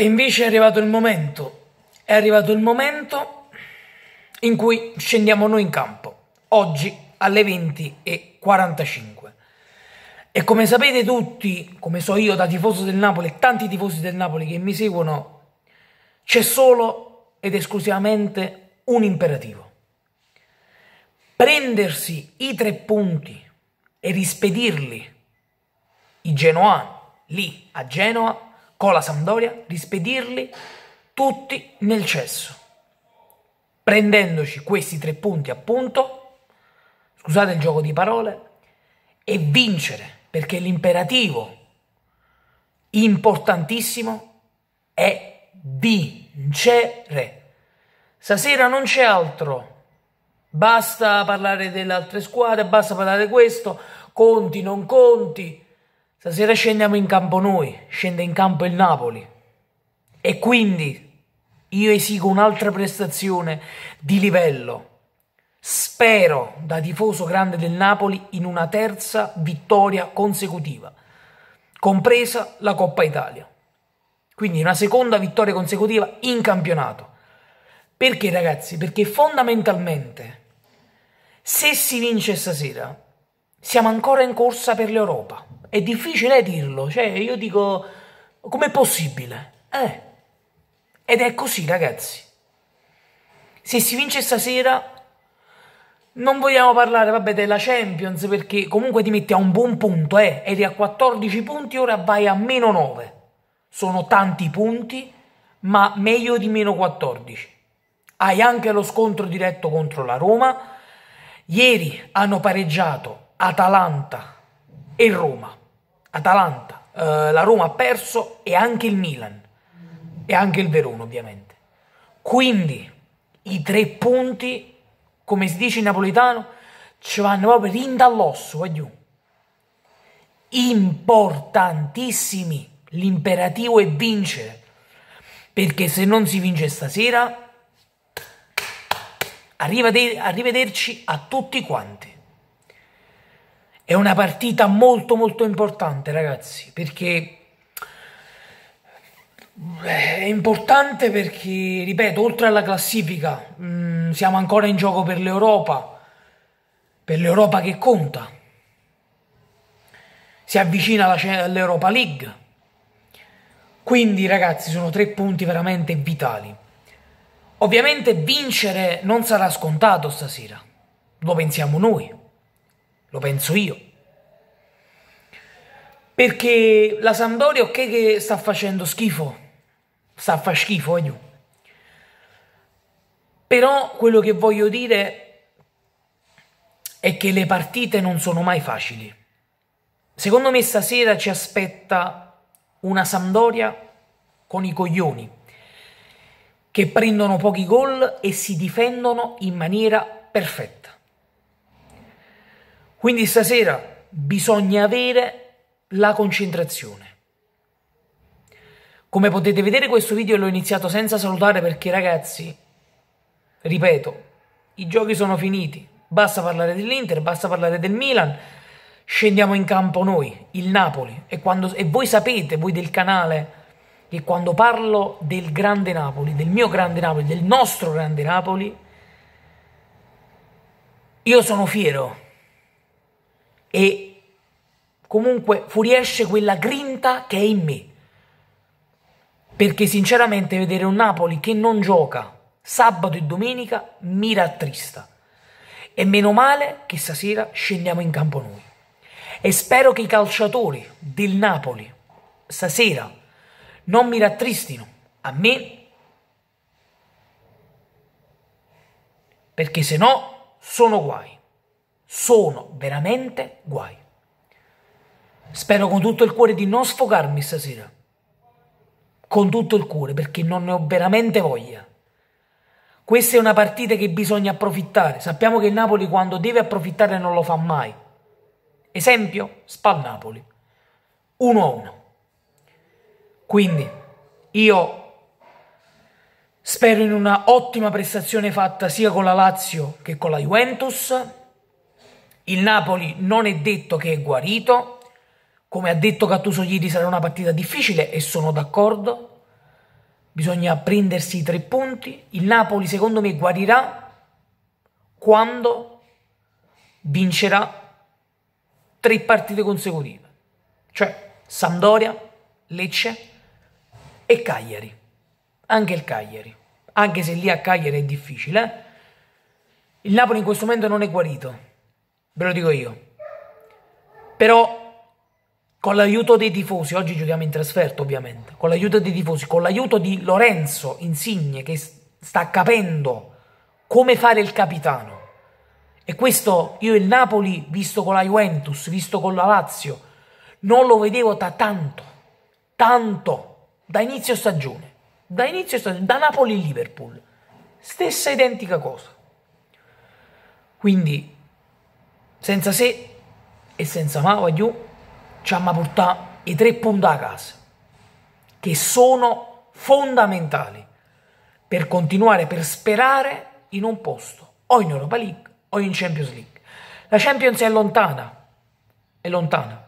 E invece è arrivato il momento, è arrivato il momento in cui scendiamo noi in campo, oggi alle 20.45. E come sapete tutti, come so io da tifoso del Napoli e tanti tifosi del Napoli che mi seguono, c'è solo ed esclusivamente un imperativo. Prendersi i tre punti e rispedirli, i genoani, lì a Genoa, con la Sampdoria, rispedirli tutti nel cesso, prendendoci questi tre punti appunto, scusate il gioco di parole, e vincere, perché l'imperativo importantissimo è vincere. Stasera non c'è altro. Basta parlare delle altre squadre, basta parlare di questo, conti, non conti. Stasera scendiamo in campo noi, scende in campo il Napoli. E quindi io esigo un'altra prestazione di livello. Spero, da tifoso grande del Napoli, in una terza vittoria consecutiva, compresa la Coppa Italia. Quindi una seconda vittoria consecutiva in campionato. Perché ragazzi? Perché fondamentalmente se si vince stasera siamo ancora in corsa per l'Europa. È difficile dirlo, cioè io dico, com'è possibile? Eh. Ed è così, ragazzi. Se si vince stasera, non vogliamo parlare, vabbè, della Champions, perché comunque ti metti a un buon punto, eh. Eri a 14 punti, ora vai a meno 9. Sono tanti punti, ma meglio di meno 14. Hai anche lo scontro diretto contro la Roma. Ieri hanno pareggiato Atalanta e Roma. Atalanta, eh, la Roma ha perso e anche il Milan e anche il Verona ovviamente. Quindi i tre punti, come si dice in napoletano, ci vanno proprio in dall'osso, voglio. Importantissimi. L'imperativo è vincere. Perché se non si vince stasera, arrivederci a tutti quanti. È una partita molto molto importante, ragazzi, perché eh, è importante perché, ripeto, oltre alla classifica, mh, mm, siamo ancora in gioco per l'Europa, per l'Europa che conta. Si avvicina all'Europa League. Quindi, ragazzi, sono tre punti veramente vitali. Ovviamente vincere non sarà scontato stasera, lo pensiamo noi lo penso io. Perché la Sampdoria ok che sta facendo schifo, sta fa schifo, eh, però quello che voglio dire è che le partite non sono mai facili. Secondo me stasera ci aspetta una Sampdoria con i coglioni, che prendono pochi gol e si difendono in maniera perfetta. Quindi stasera bisogna avere la concentrazione. Come potete vedere questo video l'ho iniziato senza salutare perché ragazzi, ripeto, i giochi sono finiti. Basta parlare dell'Inter, basta parlare del Milan, scendiamo in campo noi, il Napoli. E, quando, e voi sapete, voi del canale, che quando parlo del grande Napoli, del mio grande Napoli, del nostro grande Napoli, io sono fiero e comunque fuoriesce quella grinta che è in me. Perché sinceramente vedere un Napoli che non gioca sabato e domenica mi rattrista. E meno male che stasera scendiamo in campo noi. E spero che i calciatori del Napoli stasera non mi rattristino a me perché se no sono guai. Sono veramente guai. Spero con tutto il cuore di non sfogarmi stasera. Con tutto il cuore, perché non ne ho veramente voglia. Questa è una partita che bisogna approfittare. Sappiamo che il Napoli quando deve approfittare non lo fa mai. Esempio, Spal Napoli. 1-1. Quindi io spero in una ottima prestazione fatta sia con la Lazio che con la Juventus il Napoli non è detto che è guarito, come ha detto Cattuso ieri sarà una partita difficile e sono d'accordo. Bisogna prendersi i tre punti. Il Napoli secondo me guarirà quando vincerà tre partite consecutive, cioè Sampdoria, Lecce e Cagliari. Anche il Cagliari, anche se lì a Cagliari è difficile. Eh? Il Napoli in questo momento non è guarito, ve lo dico io. Però con l'aiuto dei tifosi, oggi giochiamo in trasferto ovviamente, con l'aiuto dei tifosi, con l'aiuto di Lorenzo Insigne che sta capendo come fare il capitano. E questo io il Napoli, visto con la Juventus, visto con la Lazio, non lo vedevo da tanto, tanto, da inizio stagione, da inizio stagione, da Napoli-Liverpool. Stessa identica cosa. Quindi senza se e senza ma Guagliù ci hanno portato i tre punti a casa, che sono fondamentali per continuare, per sperare in un posto, o in Europa League o in Champions League. La Champions è lontana, è lontana,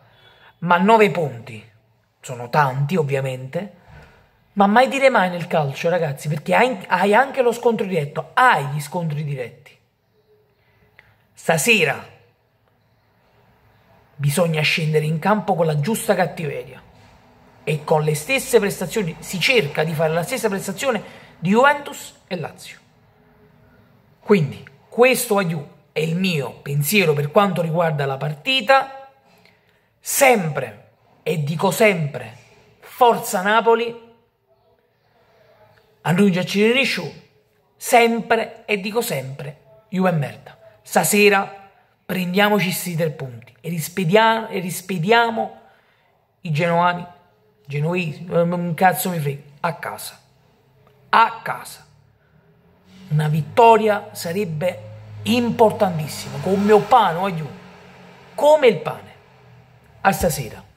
ma nove punti sono tanti ovviamente, ma mai dire mai nel calcio ragazzi, perché hai anche lo scontro diretto, hai gli scontri diretti. Stasera Bisogna scendere in campo con la giusta cattiveria e con le stesse prestazioni si cerca di fare la stessa prestazione di Juventus e Lazio. Quindi questo Aiu è il mio pensiero per quanto riguarda la partita. Sempre e dico sempre Forza Napoli. Annuncia Cirinisciu, sempre e dico sempre Juve merda. Stasera prendiamoci questi tre punti e rispediamo, e rispediamo i genuani, genuisi, un cazzo mi frega, a casa. A casa. Una vittoria sarebbe importantissima, come il pane, voglio, come il pane. A stasera.